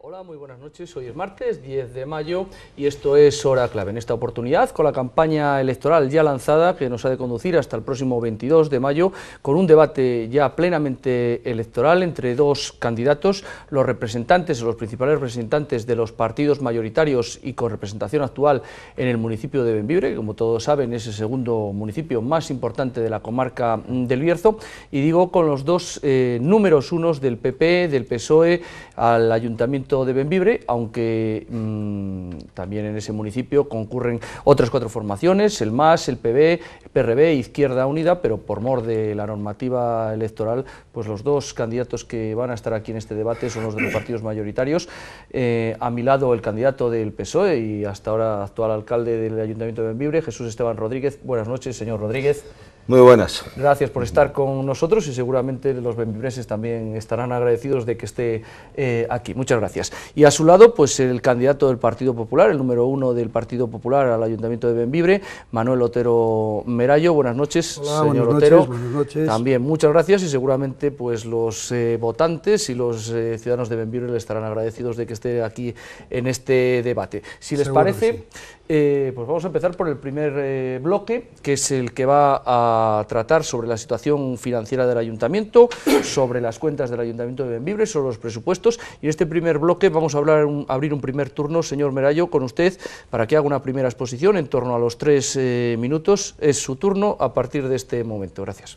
Hola, muy buenas noches. Hoy es martes 10 de mayo y esto es Hora Clave. En esta oportunidad, con la campaña electoral ya lanzada, que nos ha de conducir hasta el próximo 22 de mayo, con un debate ya plenamente electoral entre dos candidatos, los representantes, o los principales representantes de los partidos mayoritarios y con representación actual en el municipio de Benvibre, que como todos saben es el segundo municipio más importante de la comarca del Bierzo, y digo con los dos eh, números unos del PP, del PSOE, al Ayuntamiento de Benvibre, aunque mm, también en ese municipio concurren otras cuatro formaciones, el MAS, el PB, el PRB, Izquierda Unida, pero por mor de la normativa electoral, pues los dos candidatos que van a estar aquí en este debate son los de los partidos mayoritarios. Eh, a mi lado el candidato del PSOE y hasta ahora actual alcalde del ayuntamiento de Benvibre, Jesús Esteban Rodríguez. Buenas noches, señor Rodríguez. Muy buenas. Gracias por estar con nosotros y seguramente los benvibreses también estarán agradecidos de que esté eh, aquí. Muchas gracias. Y a su lado, pues el candidato del Partido Popular, el número uno del Partido Popular al Ayuntamiento de Benvibre, Manuel Otero Merayo. Buenas noches, señor Otero. buenas noches. También muchas gracias y seguramente pues los eh, votantes y los eh, ciudadanos de Benvibre le estarán agradecidos de que esté aquí en este debate. Si les parece, eh, pues vamos a empezar por el primer eh, bloque, que es el que va a tratar sobre la situación financiera del ayuntamiento, sobre las cuentas del ayuntamiento de Benvibre, sobre los presupuestos. Y en este primer bloque vamos a hablar abrir un primer turno, señor Merayo, con usted, para que haga una primera exposición en torno a los tres eh, minutos. Es su turno a partir de este momento. Gracias.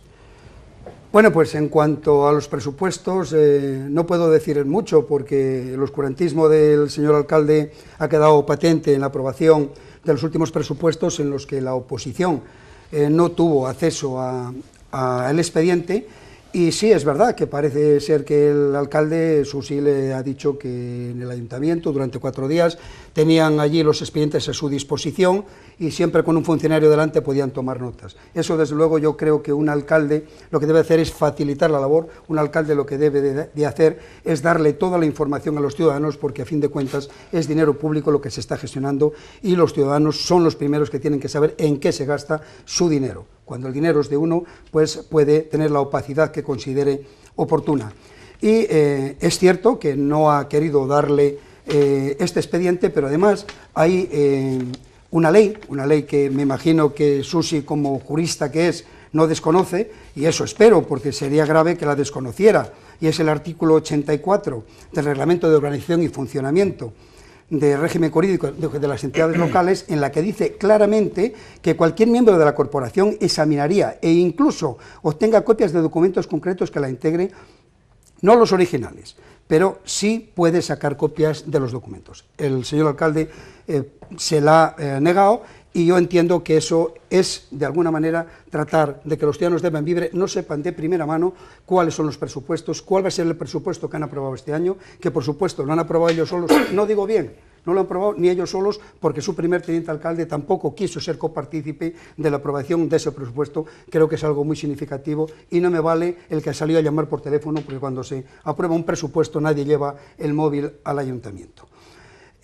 Bueno, pues en cuanto a los presupuestos, eh, no puedo decir mucho porque el oscurantismo del señor alcalde ha quedado patente en la aprobación de los últimos presupuestos en los que la oposición eh, no tuvo acceso al expediente. Y sí, es verdad que parece ser que el alcalde Susi le ha dicho que en el ayuntamiento durante cuatro días tenían allí los expedientes a su disposición y siempre con un funcionario delante podían tomar notas. Eso, desde luego, yo creo que un alcalde lo que debe hacer es facilitar la labor, un alcalde lo que debe de, hacer es darle toda la información a los ciudadanos porque, a fin de cuentas, es dinero público lo que se está gestionando y los ciudadanos son los primeros que tienen que saber en qué se gasta su dinero. Cuando el dinero es de uno, pues puede tener la opacidad que considere oportuna. Y eh, es cierto que no ha querido darle eh, este expediente, pero además hay eh, una ley, una ley que me imagino que Susi, como jurista que es, no desconoce, y eso espero, porque sería grave que la desconociera, y es el artículo 84 del Reglamento de Organización y Funcionamiento del régimen jurídico de las entidades locales en la que dice claramente que cualquier miembro de la corporación examinaría e incluso obtenga copias de documentos concretos que la integre, no los originales, pero sí puede sacar copias de los documentos. El señor alcalde eh, se la eh, ha negado y yo entiendo que eso es, de alguna manera, tratar de que los ciudadanos de Benvibre no sepan de primera mano cuáles son los presupuestos, cuál va a ser el presupuesto que han aprobado este año, que por supuesto lo han aprobado ellos solos, no digo bien, no lo han aprobado ni ellos solos porque su primer teniente alcalde tampoco quiso ser copartícipe de la aprobación de ese presupuesto. Creo que es algo muy significativo y no me vale el que ha salido a llamar por teléfono porque cuando se aprueba un presupuesto nadie lleva el móvil al ayuntamiento.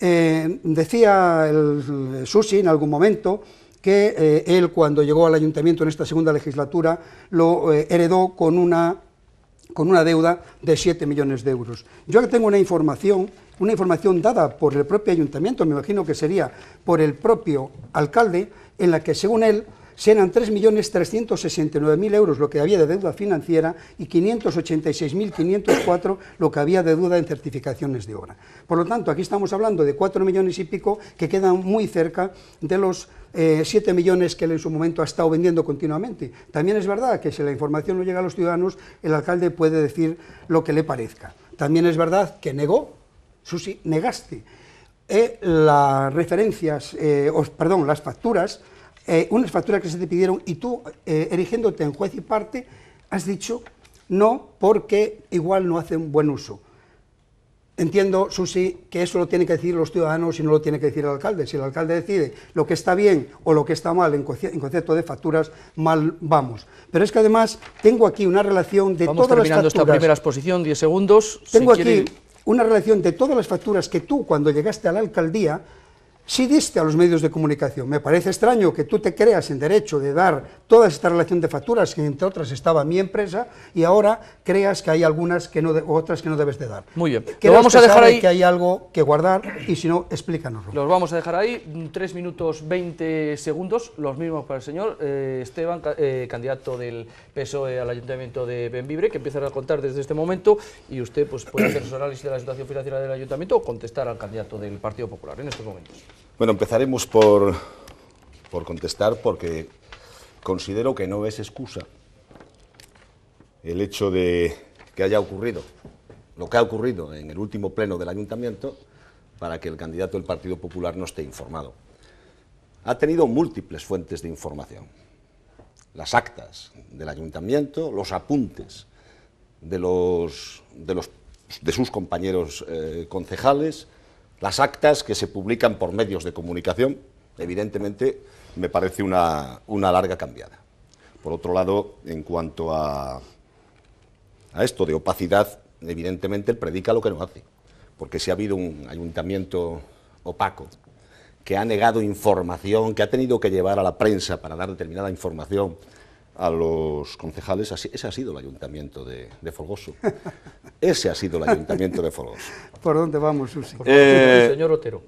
Eh, decía el, eh, Susi en algún momento que eh, él cuando llegó al ayuntamiento en esta segunda legislatura lo heredó con una con una deuda de 7 millones de euros. Yo tengo una información, una información dada por el propio ayuntamiento, me imagino que sería por el propio alcalde, en la que según él serán 3.369.000 euros lo que había de deuda financiera y 586.504 lo que había de deuda en certificaciones de obra. Por lo tanto, aquí estamos hablando de 4 millones y pico que quedan muy cerca de los eh, 7 millones que él en su momento ha estado vendiendo continuamente. También es verdad que si la información no llega a los ciudadanos, el alcalde puede decir lo que le parezca. También es verdad que negó, Susi, negaste eh, las referencias, eh, perdón, las facturas, eh, unas facturas que se te pidieron y tú, erigiéndote en juez y parte, has dicho no porque igual no hace un buen uso. Entiendo, Susi, que eso lo tienen que decir los ciudadanos y no lo tiene que decir el alcalde. Si el alcalde decide lo que está bien o lo que está mal en, concepto de facturas, mal vamos. Pero es que además tengo aquí una relación de todas las facturas. terminando esta primera exposición, 10 segundos. Tengo aquí una relación de todas las facturas que tú, cuando llegaste a la alcaldía, si diste a los medios de comunicación. Me parece extraño que tú te creas en derecho de dar toda esta relación de facturas, que entre otras estaba mi empresa, y ahora creas que hay algunas que no de, otras que no debes de dar. Muy bien. Lo vamos a dejar ahí. que hay algo que guardar y si no, explícanoslo. Los vamos a dejar ahí, tres minutos 20 segundos, los mismos para el señor eh, Esteban, eh, candidato del PSOE al Ayuntamiento de Benvibre, que empieza a contar desde este momento y usted pues, puede hacer su análisis de la situación financiera del Ayuntamiento o contestar al candidato del Partido Popular en estos momentos. Bueno, empezaremos por, contestar porque considero que no es excusa el hecho de que haya ocurrido lo que ha ocurrido en el último pleno del ayuntamiento para que el candidato del Partido Popular no esté informado. Ha tenido múltiples fuentes de información. Las actas del ayuntamiento, los apuntes de, de, sus compañeros eh, concejales, las actas que se publican por medios de comunicación, evidentemente, me parece una, larga cambiada. Por otro lado, en cuanto a, a esto de opacidad, evidentemente él predica lo que no hace. Porque si ha habido un ayuntamiento opaco que ha negado información, que ha tenido que llevar a la prensa para dar determinada información, a los concejales, ese ha sido el ayuntamiento de, de, Folgoso. Ese ha sido el ayuntamiento de Folgoso. ¿Por dónde vamos, Susi? Eh, señor Otero.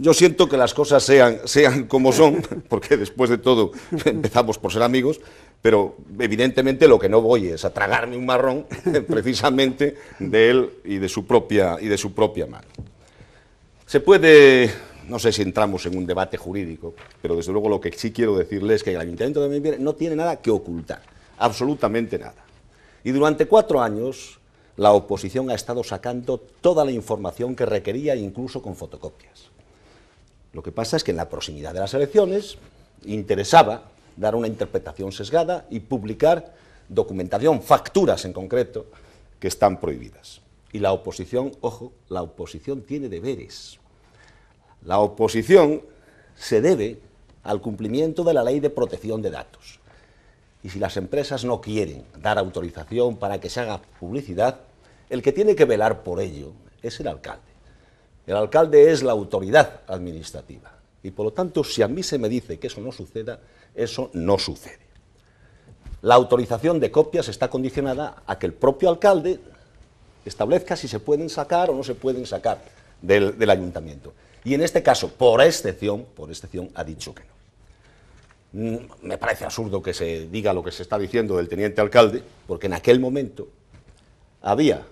Yo siento que las cosas sean, sean como son, porque después de todo empezamos por ser amigos, pero evidentemente lo que no voy es a tragarme un marrón precisamente de él y de su propia, y de su propia mano. Se puede no sé si entramos en un debate jurídico, pero desde luego lo que sí quiero decirles es que el Ayuntamiento de Medellín no tiene nada que ocultar, absolutamente nada. Y durante cuatro años la oposición ha estado sacando toda la información que requería, incluso con fotocopias. Lo que pasa es que en la proximidad de las elecciones interesaba dar una interpretación sesgada y publicar documentación, facturas en concreto, que están prohibidas. Y la oposición, ojo, la oposición tiene deberes. La oposición se debe al cumplimiento de la ley de protección de datos. Y si las empresas no quieren dar autorización para que se haga publicidad, el que tiene que velar por ello es el alcalde. El alcalde es la autoridad administrativa. Y por lo tanto, si a mí se me dice que eso no suceda, eso no sucede. La autorización de copias está condicionada a que el propio alcalde establezca si se pueden sacar o no se pueden sacar del, ayuntamiento. Y en este caso, por excepción, por excepción, ha dicho que no. Mm, me parece absurdo que se diga lo que se está diciendo del teniente alcalde, porque en aquel momento había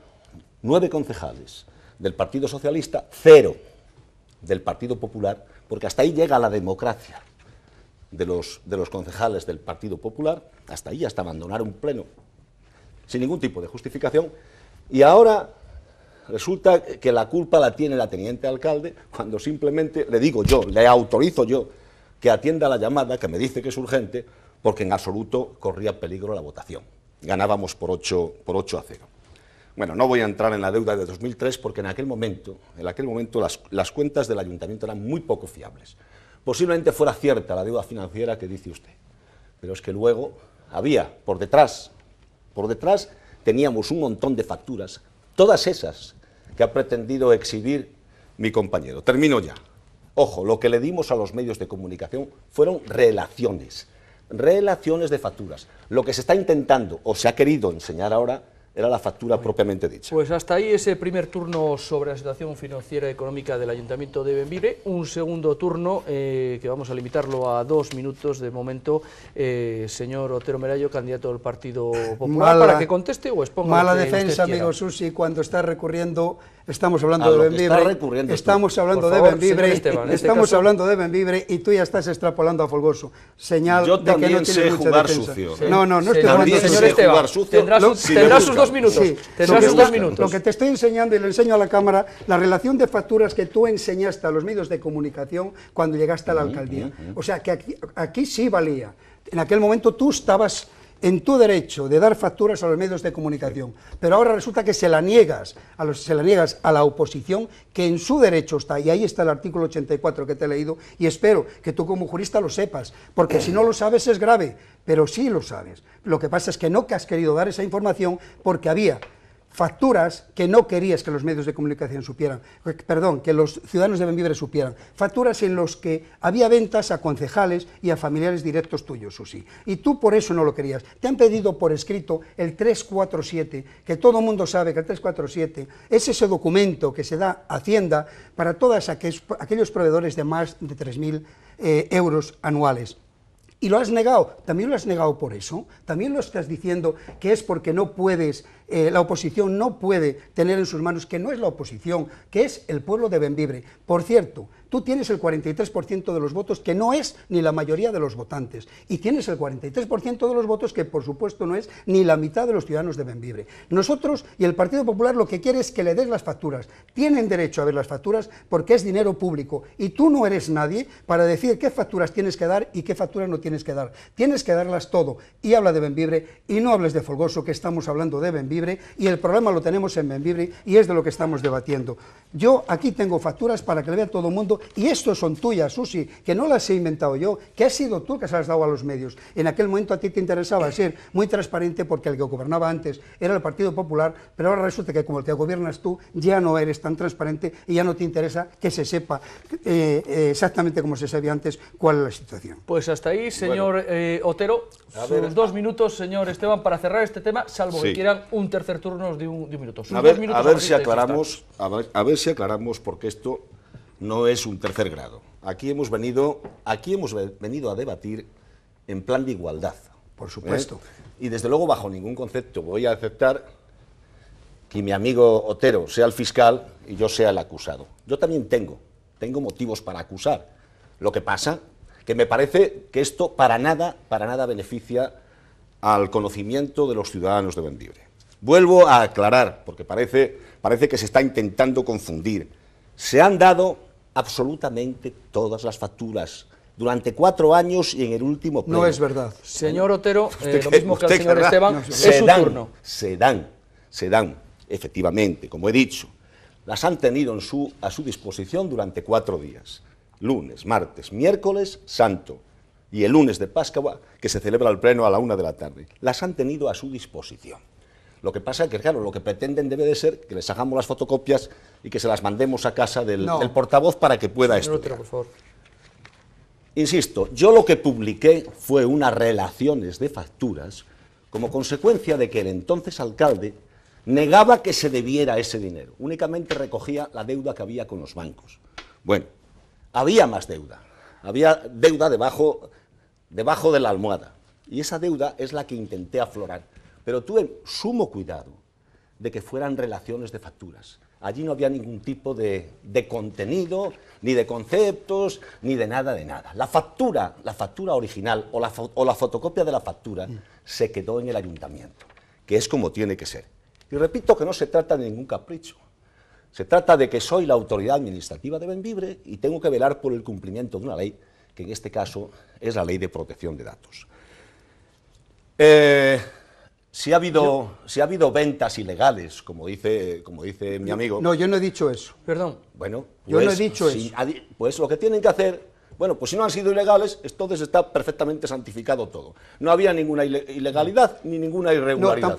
nueve concejales del Partido Socialista, cero del Partido Popular, porque hasta ahí llega la democracia de los, de los concejales del Partido Popular, hasta ahí, hasta abandonar un pleno, sin ningún tipo de justificación, y ahora Resulta que la culpa la tiene la teniente alcalde cuando simplemente le digo yo, le autorizo yo que atienda la llamada, que me dice que es urgente, porque en absoluto corría peligro la votación. Ganábamos por 8, por a 0. Bueno, no voy a entrar en la deuda de 2003 porque en aquel momento, en aquel momento las, las cuentas del ayuntamiento eran muy poco fiables. Posiblemente fuera cierta la deuda financiera que dice usted, pero es que luego había por detrás, por detrás teníamos un montón de facturas Todas esas que ha pretendido exhibir mi compañero. Termino ya. Ojo, lo que le dimos a los medios de comunicación fueron relaciones, relaciones de facturas. Lo que se está intentando o se ha querido enseñar ahora era la factura propiamente dicha. Pues hasta ahí ese primer turno sobre la situación financiera y económica del Ayuntamiento de Benvibre. Un segundo turno, eh, que vamos a limitarlo a dos minutos de momento, eh, señor Otero Merayo, candidato del Partido Popular, para que conteste o exponga Mala defensa, amigo Susi, cuando está recurriendo estamos hablando de Benvibre, estamos hablando de Benvibre, este estamos hablando de Benvibre y tú ya estás extrapolando a Folgoso. Señal de que no tienes mucha jugar Sucio. ¿eh? No, no, no estoy hablando de señor Esteban. tendrás sus dos minutos. Sí, sus dos minutos. Lo que te estoy enseñando y le enseño a la cámara, la relación de facturas que tú enseñaste a los medios de comunicación cuando llegaste a la alcaldía. O sea, que aquí sí valía. En aquel momento tú estabas en tu derecho de dar facturas a los medios de comunicación, pero ahora resulta que se la niegas a se la niegas a la oposición que en su derecho está y ahí está el artículo 84 que te he leído y espero que tú como jurista lo sepas, porque si no lo sabes es grave, pero sí lo sabes. Lo que pasa es que no te has querido dar esa información porque había facturas que no querías que los medios de comunicación supieran, eh, perdón, que los ciudadanos de Benvibre supieran, facturas en los que había ventas a concejales y a familiares directos tuyos, Susi, y tú por eso no lo querías. Te han pedido por escrito el 347, que todo el mundo sabe que el 347 es ese documento que se da a Hacienda para todos aquellos proveedores de más de 3.000 eh, euros anuales y lo has negado, también lo has negado por eso, también lo estás diciendo que es porque no puedes eh, la oposición no puede tener en sus manos, que no es la oposición, que es el pueblo de Benvibre. Por cierto, tú tienes el 43% de los votos, que no es ni la mayoría de los votantes, y tienes el 43% de los votos, que por supuesto no es ni la mitad de los ciudadanos de Benvibre. Nosotros y el Partido Popular lo que quiere es que le des las facturas. Tienen derecho a ver las facturas porque es dinero público, y tú no eres nadie para decir qué facturas tienes que dar y qué facturas no tienes que dar. Tienes que darlas todo, y habla de Benvibre, y no hables de Folgoso, que estamos hablando de Benvibre, y el problema lo tenemos en Membibre y es de lo que estamos debatiendo. Yo aquí tengo facturas para que le vea todo el mundo y estos son tuyas, Susi, que no las he inventado yo, que has sido tú que se has dado a los medios. En aquel momento a ti te interesaba ser muy transparente porque el que gobernaba antes era el Partido Popular, pero ahora resulta que como el gobiernas tú ya no eres tan transparente y ya no te interesa que se sepa eh, eh, exactamente como se sabía antes cuál es la situación. Pues hasta ahí, señor eh, Otero, dos minutos, señor Esteban, para cerrar este tema, salvo que quieran un un tercer turno de un, de un minuto. a ver, si aclaramos, a ver, si aclaramos, porque esto no es un tercer grado. Aquí hemos venido, aquí hemos venido a debatir en plan de igualdad. Por ¿eh? supuesto. Y desde luego bajo ningún concepto voy a aceptar que mi amigo Otero sea el fiscal y yo sea el acusado. Yo también tengo, tengo motivos para acusar. Lo que pasa que me parece que esto para nada, para nada beneficia al conocimiento de los ciudadanos de Vendibre. Vuelvo a aclarar, porque parece, parece que se está intentando confundir. Se han dado absolutamente todas las facturas durante cuatro años y en el último pleno. No es verdad. Señor Otero, eh, lo mismo que señor Esteban, se es su dan, turno. Se dan, efectivamente, como he dicho. Las han tenido su, a su disposición durante cuatro días. Lunes, martes, miércoles, santo. Y el lunes de Pascua, que se celebra el pleno a la una de la tarde. Las han tenido a su disposición. Lo que pasa es que, claro, lo que pretenden debe de ser que les hagamos las fotocopias y que se las mandemos a casa del, portavoz para que pueda estudiar. Insisto, yo lo que publiqué fue unas relaciones de facturas como consecuencia de que el entonces alcalde negaba que se debiera ese dinero, únicamente recogía la deuda que había con los bancos. Bueno, había más deuda, había deuda debajo, debajo de la almohada, y esa deuda es la que intenté aflorar pero tuve sumo cuidado de que fueran relaciones de facturas. Allí no había ningún tipo de, contenido, ni de conceptos, ni de nada de nada. La factura, la factura original o la, o la fotocopia de la factura mm. se quedó en el ayuntamiento, que es como tiene que ser. Y repito que no se trata de ningún capricho. Se trata de que soy la autoridad administrativa de Benvibre y tengo que velar por el cumplimiento de una ley, que en este caso es la ley de protección de datos. Eh, si ha, habido, si ha habido ventas ilegales, como dice, como dice mi amigo. No, yo no he dicho eso. Perdón. Bueno, yo no he pues dicho eso. Pues lo que tienen que hacer bueno, pues si no han sido ilegales, entonces está perfectamente santificado todo. No había ninguna ilegalidad ni ninguna irregularidad.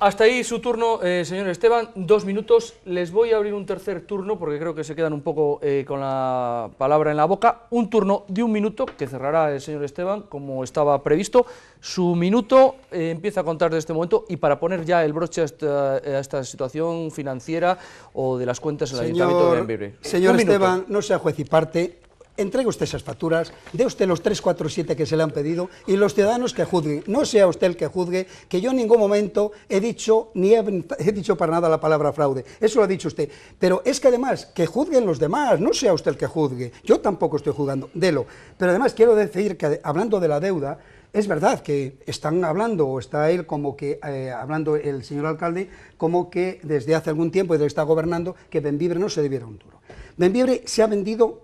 hasta, ahí, su turno, eh, señor Esteban. Dos minutos. Les voy a abrir un tercer turno porque creo que se quedan un poco eh, con la palabra en la boca. Un turno de un minuto que cerrará el señor Esteban como estaba previsto. Su minuto eh, empieza a contar de este momento y para poner ya el broche a esta, situación financiera o de las cuentas en el Ayuntamiento de Envibre. Señor Esteban, no sea juez y parte entregue usted esas facturas, dé usted los 347 que se le han pedido y los ciudadanos que juzguen. No sea usted el que juzgue, que yo en ningún momento he dicho ni he, dicho para nada la palabra fraude. Eso lo ha dicho usted. Pero es que además, que juzguen los demás, no sea usted el que juzgue. Yo tampoco estoy juzgando, délo. Pero además quiero decir que hablando de la deuda, es verdad que están hablando, o está él como que, eh, hablando el señor alcalde, como que desde hace algún tiempo, y está gobernando, que Benvibre no se debiera un duro. Benvibre se ha vendido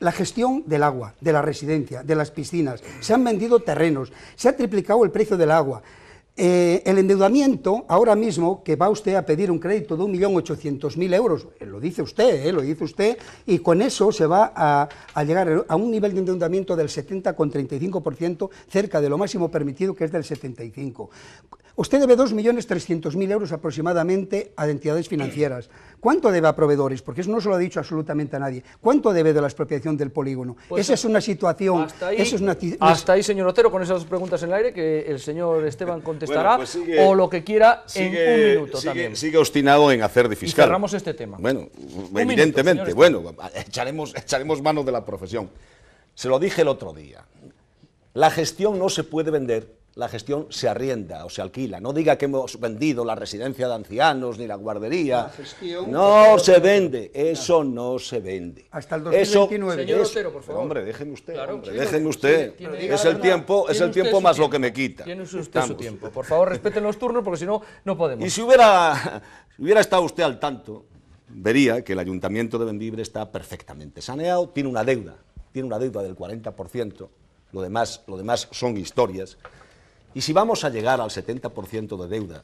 la gestión del agua, de la residencia, de las piscinas, se han vendido terrenos, se ha triplicado el precio del agua. Eh, el endeudamiento, ahora mismo, que va usted a pedir un crédito de 1.800.000 euros, eh, lo dice usted, eh, lo dice usted, y con eso se va a, a llegar a un nivel de endeudamiento del 70,35%, cerca de lo máximo permitido, que es del 75%. Usted debe 2.300.000 euros aproximadamente a entidades financieras. ¿Cuánto debe a proveedores? Porque eso no se lo ha dicho absolutamente a nadie. ¿Cuánto debe de la expropiación del polígono? Pues esa es una situación... Hasta ahí, es hasta ahí, señor Otero, con esas preguntas en el aire que el señor Esteban contestará pues o lo que quiera en un minuto también. Sigue obstinado en hacer de fiscal. cerramos este tema. Bueno, evidentemente, bueno, echaremos, echaremos mano de la profesión. Se lo dije el otro día. La gestión no se puede vender la gestión se arrienda o se alquila. No diga que hemos vendido la residencia de ancianos ni la guardería. no se vende, eso no se vende. Hasta el 2029. señor por favor. Hombre, déjeme usted, usted. es el tiempo, es el tiempo más lo que me quita. Tiene usted su tiempo. Por favor, respeten los turnos porque si no, no podemos. Y si hubiera, hubiera estado usted al tanto, vería que el Ayuntamiento de Benvibre está perfectamente saneado, tiene una deuda, tiene una deuda del 40%, lo demás, lo demás son historias. Y si vamos a llegar al 70% de deuda,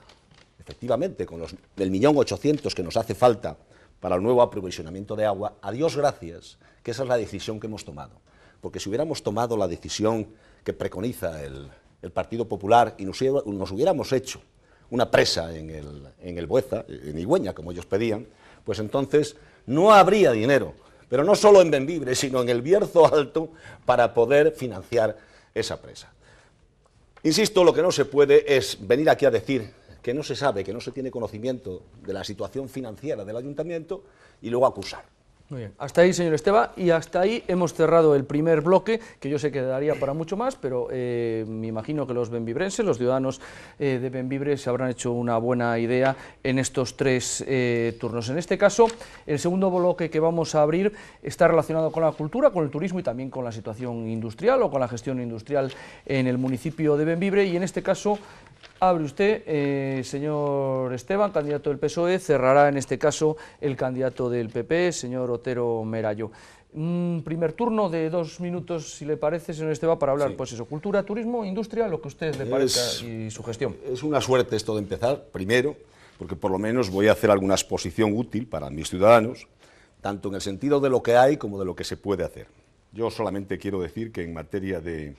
efectivamente, con el millón ochocientos que nos hace falta para el nuevo aprovisionamiento de agua, a Dios gracias, que esa es la decisión que hemos tomado. Porque si hubiéramos tomado la decisión que preconiza el, Partido Popular y nos, hubiéramos hecho una presa en el, en Bueza, en Igüeña, como ellos pedían, pues entonces no habría dinero, pero no solo en Benvibre, sino en el Bierzo Alto, para poder financiar esa presa. Insisto, lo que no se puede es venir aquí a decir que no se sabe, que no se tiene conocimiento de la situación financiera del ayuntamiento y luego acusar. Hasta ahí, señor Esteba, y hasta ahí hemos cerrado el primer bloque, que yo sé que daría para mucho más, pero eh, me imagino que los benvibrenses, los ciudadanos eh, de Benvibre, se habrán hecho una buena idea en estos tres eh, turnos. En este caso, el segundo bloque que vamos a abrir está relacionado con la cultura, con el turismo y también con la situación industrial o con la gestión industrial en el municipio de Benvibre, y en este caso Abre usted, eh, señor Esteban, candidato del PSOE, cerrará en este caso el candidato del PP, señor Otero Merayo. Un mm, primer turno de dos minutos, si le parece, señor Esteban, para hablar, pues eso, cultura, turismo, industria, lo que a usted le parezca y su gestión. Es una suerte esto de empezar, primero, porque por lo menos voy a hacer alguna exposición útil para mis ciudadanos, tanto en el sentido de lo que hay como de lo que se puede hacer. Yo solamente quiero decir que en materia de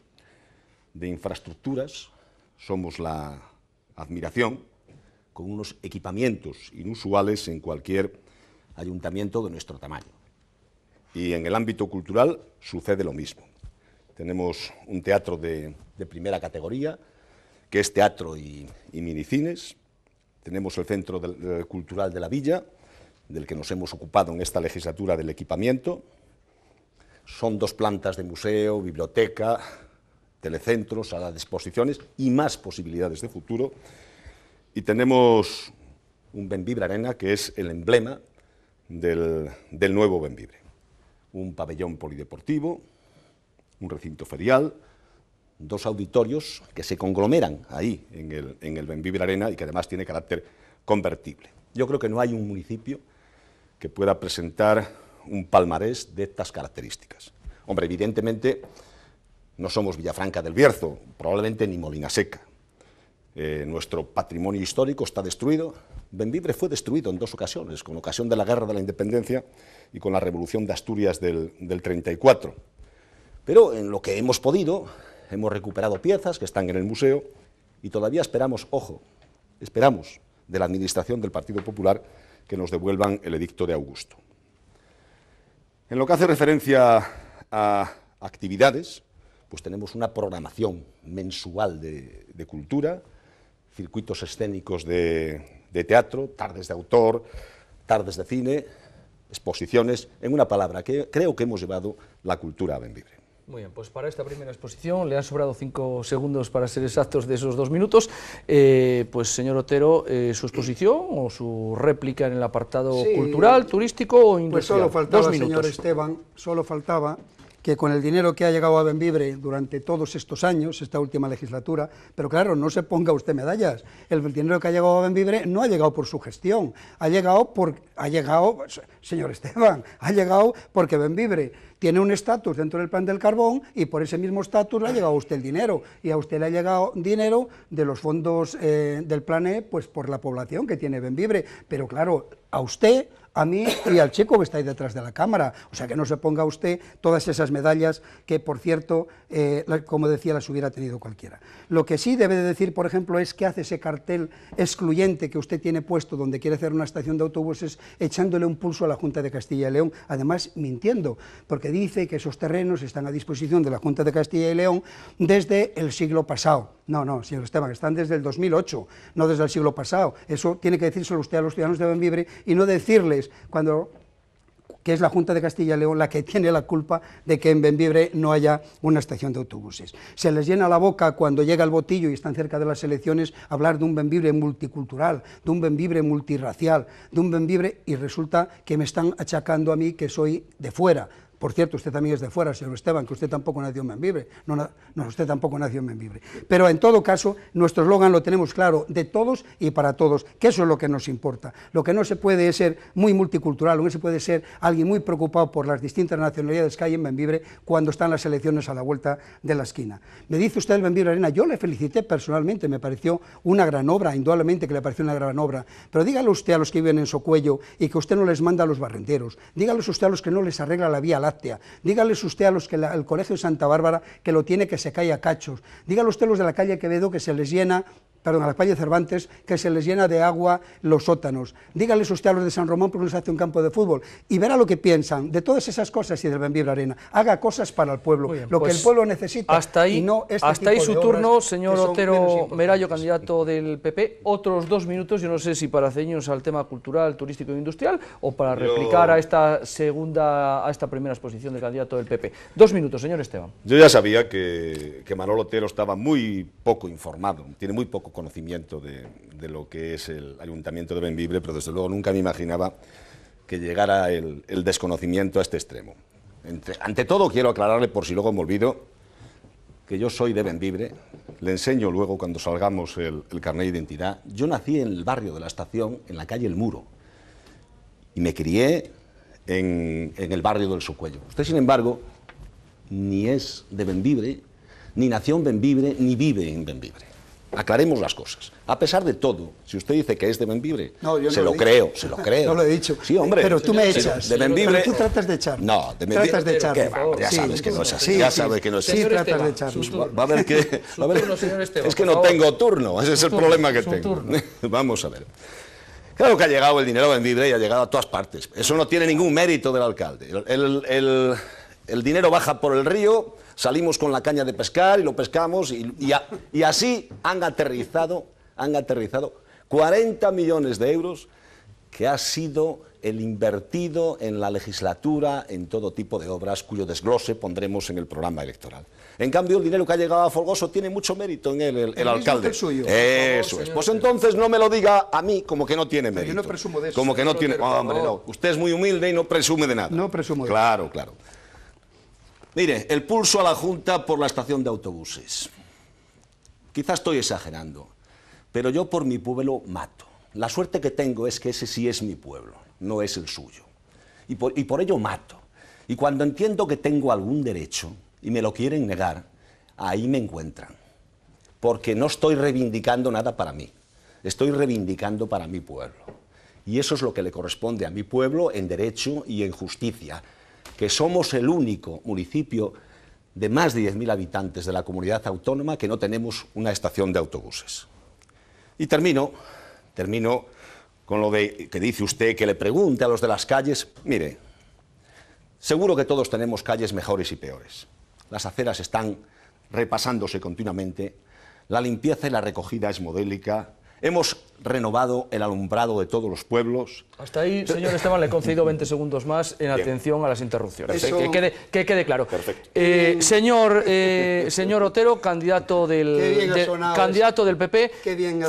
infraestructuras, somos la admiración, con unos equipamientos inusuales en cualquier ayuntamiento de nuestro tamaño. Y en el ámbito cultural sucede lo mismo. Tenemos un teatro de, primera categoría, que es teatro y, minicines. Tenemos el Centro Cultural de la Villa, del que nos hemos ocupado en esta legislatura del equipamiento. Son dos plantas de museo, biblioteca, telecentros, a las exposiciones y más posibilidades de futuro. Y tenemos un Benvibre Arena que es el emblema del, nuevo Benvibre. Un pabellón polideportivo, un recinto ferial, dos auditorios que se conglomeran ahí en el, en el Benvibre Arena y que además tiene carácter convertible. Yo creo que no hay un municipio que pueda presentar un palmarés de estas características. Hombre, evidentemente no somos Villafranca del Bierzo, probablemente ni Molina Seca. Eh, nuestro patrimonio histórico está destruido. Benvibre fue destruido en dos ocasiones, con ocasión de la Guerra de la Independencia y con la Revolución de Asturias del, del 34. Pero en lo que hemos podido, hemos recuperado piezas que están en el museo y todavía esperamos, ojo, esperamos de la Administración del Partido Popular que nos devuelvan el edicto de Augusto. En lo que hace referencia a actividades, pues tenemos una programación mensual de, cultura, circuitos escénicos de, teatro, tardes de autor, tardes de cine, exposiciones, en una palabra, que creo que hemos llevado la cultura a Benvibre. Muy bien, pues para esta primera exposición le han sobrado cinco segundos para ser exactos de esos dos minutos. Eh, pues señor Otero, eh, su exposición o su réplica en el apartado cultural, turístico o industrial. Pues solo faltaba, señor Esteban, solo faltaba que con el dinero que ha llegado a Benvibre durante todos estos años, esta última legislatura, pero claro, no se ponga usted medallas, el dinero que ha llegado a Benvibre no ha llegado por su gestión, ha llegado, por, ha llegado señor Esteban, ha llegado porque Benvibre tiene un estatus dentro del plan del carbón y por ese mismo estatus le ha llegado a usted el dinero, y a usted le ha llegado dinero de los fondos eh, del plan E, pues por la población que tiene Benvibre, pero claro, a usted a mí y al checo que está ahí detrás de la cámara. O sea, que no se ponga usted todas esas medallas que, por cierto, eh, como decía, las hubiera tenido cualquiera. Lo que sí debe de decir, por ejemplo, es que hace ese cartel excluyente que usted tiene puesto donde quiere hacer una estación de autobuses echándole un pulso a la Junta de Castilla y León, además mintiendo, porque dice que esos terrenos están a disposición de la Junta de Castilla y León desde el siglo pasado. No, no, señor Esteban, están desde el 2008, no desde el siglo pasado. Eso tiene que decírselo usted a los ciudadanos de Benvibre y no decirles cuando que es la Junta de Castilla y León la que tiene la culpa de que en Benvibre no haya una estación de autobuses. Se les llena la boca cuando llega el botillo y están cerca de las elecciones hablar de un Benvibre multicultural, de un Benvibre multirracial, de un Benvibre y resulta que me están achacando a mí que soy de fuera por cierto, usted también es de fuera, señor Esteban, que usted tampoco nació en Membibre. No, no, usted tampoco nació en Membibre. Pero en todo caso, nuestro eslogan lo tenemos claro, de todos y para todos, que eso es lo que nos importa. Lo que no se puede es ser muy multicultural, no se puede ser alguien muy preocupado por las distintas nacionalidades que hay en Membibre cuando están las elecciones a la vuelta de la esquina. Me dice usted el Membibre Arena, yo le felicité personalmente, me pareció una gran obra, indudablemente que le pareció una gran obra, pero dígalo usted a los que viven en Socuello y que usted no les manda a los barrenderos, dígalo usted a los que no les arregla la vía dígales usted a los que el Colegio de Santa Bárbara que lo tiene que se cae a cachos, dígale usted a los de la calle Quevedo que se les llena perdón, a la calle Cervantes, que se les llena de agua los sótanos. Dígales usted a los de San Román por qué hace un campo de fútbol y verá lo que piensan de todas esas cosas y del la Arena. Haga cosas para el pueblo, lo que pues el pueblo necesita hasta ahí, no este Hasta ahí su turno, señor Otero Merallo, candidato del PP. Otros dos minutos, yo no sé si para ceñirnos al tema cultural, turístico e industrial o para replicar a esta segunda, a esta primera exposición del candidato del PP. Dos minutos, señor Esteban. Yo ya sabía que, que Manolo Otero estaba muy poco informado, tiene muy poco conocimiento de, lo que es el Ayuntamiento de Benvibre, pero desde luego nunca me imaginaba que llegara el, desconocimiento a este extremo. ante todo quiero aclararle, por si luego me olvido, que yo soy de Benvibre, le enseño luego cuando salgamos el, carnet de identidad. Yo nací en el barrio de la estación, en la calle El Muro, y me crié en, en el barrio del Sucuello. Usted, sin embargo, ni es de Benvibre, ni nació en Benvibre, ni vive en Benvibre. Aclaremos las cosas. A pesar de todo, si usted dice que es de Membibre, se lo, creo, se lo creo. No lo he dicho. Sí, hombre. Pero tú me echas. De tú tratas de echar. No, de Membibre. Tratas de echar. Ya sabes que no es así. ya sabes que no es así. Sí, tratas de echar. Va a ver que. es que no tengo turno. Ese es el problema que tengo. Vamos a ver. Claro que ha llegado el dinero de Membibre y ha llegado a todas partes. Eso no tiene ningún mérito del alcalde. el, el, el dinero baja por el río salimos con la caña de pescar y lo pescamos y, así han aterrizado, han aterrizado 40 millones de euros que ha sido el invertido en la legislatura en todo tipo de obras cuyo desglose pondremos en el programa electoral. En cambio, el dinero que ha llegado a Folgoso tiene mucho mérito en él, el, alcalde. Eso es. Pues entonces no me lo diga a mí como que no tiene mérito. Yo no presumo de eso. Como que no tiene... hombre, no. Usted es muy humilde y no presume de nada. No presumo de Claro, claro. Mire, el pulso a la Junta por la estación de autobuses. Quizás estoy exagerando, pero yo por mi pueblo mato. La suerte que tengo es que ese sí es mi pueblo, no es el suyo. Y por, y por ello mato. Y cuando entiendo que tengo algún derecho y me lo quieren negar, ahí me encuentran. Porque no estoy reivindicando nada para mí, estoy reivindicando para mi pueblo. Y eso es lo que le corresponde a mi pueblo en derecho y en justicia que somos el único municipio de más de 10.000 habitantes de la comunidad autónoma que no tenemos una estación de autobuses. Y termino, termino con lo que dice usted, que le pregunte a los de las calles. Mire, seguro que todos tenemos calles mejores y peores. Las aceras están repasándose continuamente, la limpieza y la recogida es modélica, Hemos renovado el alumbrado de todos los pueblos. Hasta ahí, señor Esteban, le he concedido 20 segundos más en atención a las interrupciones. Que, quede, claro. Perfecto. Eh, señor, eh, señor Otero, candidato del, candidato del PP,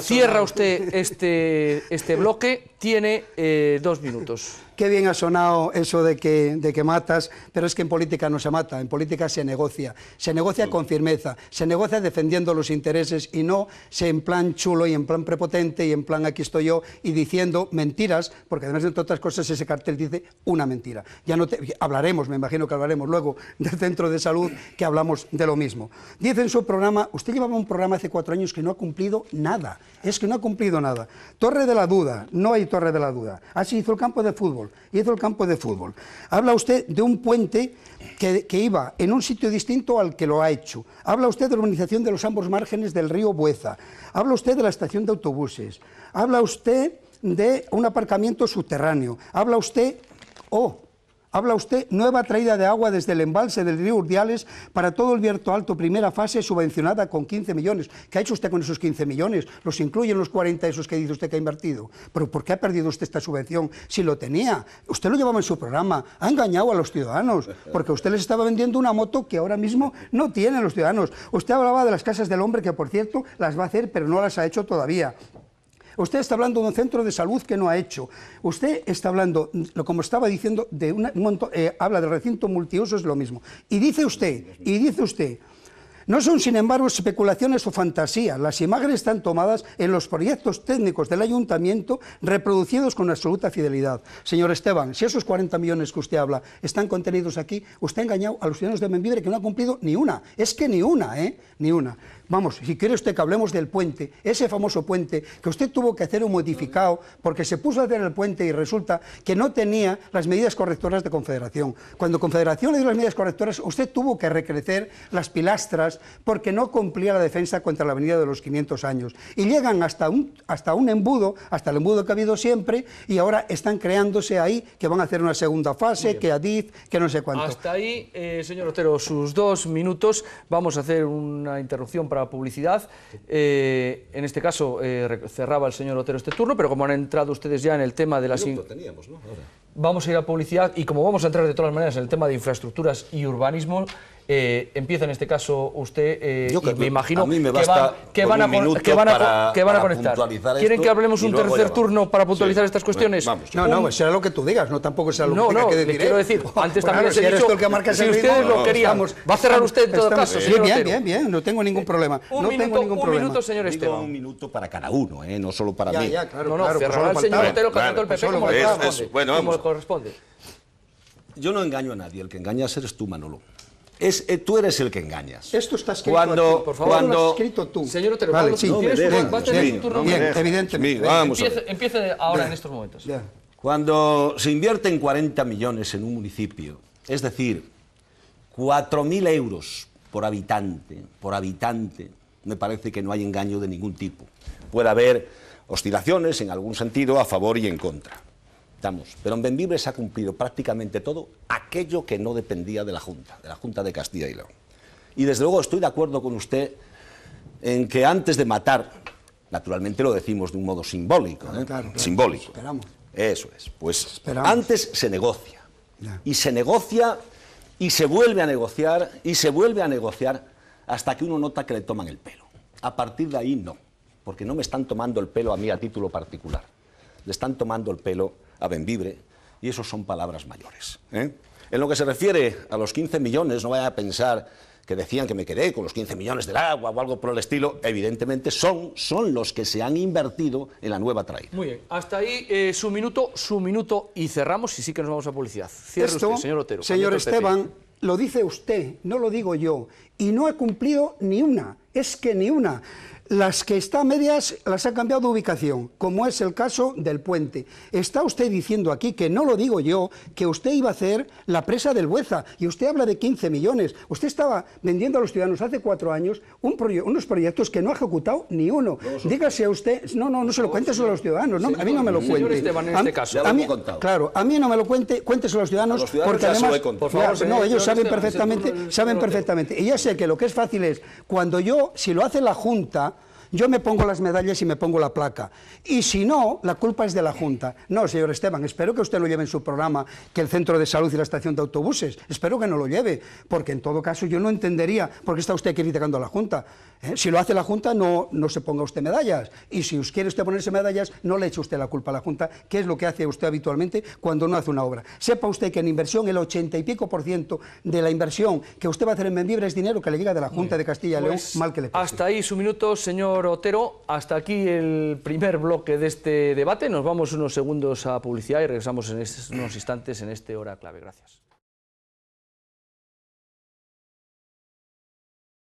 cierra usted este, este bloque tiene eh, dos minutos. Qué bien ha sonado eso de que, de que matas, pero es que en política no se mata, en política se negocia. Se negocia con firmeza, se negocia defendiendo los intereses y no se en plan chulo y en plan prepotente y en plan aquí estoy yo y diciendo mentiras, porque además de otras cosas ese cartel dice una mentira. Ya no hablaremos, me imagino que hablaremos luego del centro de salud que hablamos de lo mismo. Dice en su programa, usted llevaba un programa hace cuatro años que no ha cumplido nada, es que no ha cumplido nada. Torre de la Duda, no hay torre de la Duda. así ah, hizo el campo de fútbol. Hizo el campo de fútbol. Habla usted de un puente que, que iba en un sitio distinto al que lo ha hecho. Habla usted de la urbanización de los ambos márgenes del río Bueza. Habla usted de la estación de autobuses. Habla usted de un aparcamiento subterráneo. Habla usted, oh, Habla usted nueva traída de agua desde el embalse del río Urdiales para todo el Vierto Alto, primera fase subvencionada con 15 millones. ¿Qué ha hecho usted con esos 15 millones? ¿Los incluyen los 40 esos que dice usted que ha invertido? ¿Pero por qué ha perdido usted esta subvención si lo tenía? Usted lo llevaba en su programa, ha engañado a los ciudadanos, porque usted les estaba vendiendo una moto que ahora mismo no tienen los ciudadanos. Usted hablaba de las casas del hombre, que por cierto las va a hacer, pero no las ha hecho todavía. Usted está hablando de un centro de salud que no ha hecho. Usted está hablando, como estaba diciendo, de un montón, eh, habla del recinto multiuso, es lo mismo. Y dice usted, y dice usted, no son, sin embargo, especulaciones o fantasías. Las imágenes están tomadas en los proyectos técnicos del ayuntamiento, reproducidos con absoluta fidelidad. Señor Esteban, si esos 40 millones que usted habla están contenidos aquí, usted ha engañado a los ciudadanos de Membibre que no ha cumplido ni una. Es que ni una, ¿eh? Ni una. Vamos, si quiere usted que hablemos del puente, ese famoso puente que usted tuvo que hacer un modificado porque se puso a hacer el puente y resulta que no tenía las medidas correctoras de Confederación. Cuando Confederación le dio las medidas correctoras, usted tuvo que recrecer las pilastras porque no cumplía la defensa contra la avenida de los 500 años. Y llegan hasta un, hasta un embudo, hasta el embudo que ha habido siempre, y ahora están creándose ahí que van a hacer una segunda fase, que Adif, que no sé cuánto. Hasta ahí, eh, señor Otero, sus dos minutos. Vamos a hacer una interrupción para publicidad. Eh, en este caso eh, cerraba el señor Otero este turno, pero como han entrado ustedes ya en el tema de las... Vamos a ir a publicidad y como vamos a entrar de todas maneras en el tema de infraestructuras y urbanismo, eh, empieza en este caso usted eh, y me imagino que van a conectar. ¿Quieren que hablemos un tercer turno para puntualizar estas cuestiones? no, no, pues será lo que tú digas, no tampoco será lo no, que, no, no, le quiero decir, antes también si he dicho, que si ustedes lo querían, va a cerrar usted en todo caso. Sí, bien, bien, bien, no tengo ningún problema. Un no minuto, tengo ningún un minuto, señor Esteban. un minuto para cada uno, ¿eh? no solo para mí. no, no, cerrará el señor Otero cantando el PP como corresponde. Yo no engaño a nadie, el que engaña a ser es tú, Manolo es, eh, tú eres el que engañas. Esto está escrito por favor. Cuando... Lo has escrito tú. Señor Otero, vale, sí, a tener un turno. Bien, evidentemente. empiece, ahora en estos momentos. Cuando se invierten 40 millones en un municipio, es decir, 4.000 euros por habitante, por habitante, me parece que no hay engaño de ningún tipo. Puede haber oscilaciones en algún sentido a favor y en contra. Pero en se ha cumplido prácticamente todo aquello que no dependía de la Junta, de la Junta de Castilla y León. Y desde luego estoy de acuerdo con usted en que antes de matar, naturalmente lo decimos de un modo simbólico, ¿eh? simbólico. Esperamos. Eso es. Pues antes se negocia. Y se negocia y se vuelve a negociar y se vuelve a negociar hasta que uno nota que le toman el pelo. A partir de ahí no, porque no me están tomando el pelo a mí a título particular. Le están tomando el pelo a Benvibre, y eso son palabras mayores. ¿eh? En lo que se refiere a los 15 millones, no vaya a pensar que decían que me quedé con los 15 millones del agua o algo por el estilo, evidentemente son, son los que se han invertido en la nueva traída. Muy bien, hasta ahí eh, su minuto, su minuto y cerramos y sí que nos vamos a publicidad. cierto señor Señor Esteban, lo dice usted, no lo digo yo, y no he cumplido ni una, es que ni una. Las que están medias las ha cambiado de ubicación, como es el caso del puente. Está usted diciendo aquí, que no lo digo yo, que usted iba a hacer la presa del Bueza, y usted habla de 15 millones. Usted estaba vendiendo a los ciudadanos hace cuatro años un unos proyectos que no ha ejecutado ni uno. Dígase a usted, no, no, no se lo cuentes a los ciudadanos, no, a mí no me lo cuente. Esteban, en este caso, claro, a mí no me lo cuente, cuéntese a los ciudadanos, porque además, no, ellos saben perfectamente, saben perfectamente. Y ya sé que lo que es fácil es, cuando yo, si lo hace la Junta, yo me pongo las medallas y me pongo la placa. Y si no, la culpa es de la Junta. No, señor Esteban, espero que usted no lleve en su programa, que el centro de salud y la estación de autobuses. Espero que no lo lleve, porque en todo caso yo no entendería por qué está usted criticando a la Junta. ¿eh? Si lo hace la Junta, no, no se ponga usted medallas. Y si quiere usted ponerse medallas, no le eche usted la culpa a la Junta, que es lo que hace usted habitualmente cuando no hace una obra. Sepa usted que en inversión el ochenta y pico por ciento de la inversión que usted va a hacer en Mendibre es dinero que le llega de la Junta de Castilla y León, pues mal que le pase. Hasta ahí su minuto, señor señor Otero. Hasta aquí el primer bloque de este debate. Nos vamos unos segundos a publicidad y regresamos en unos instantes en este hora clave. Gracias.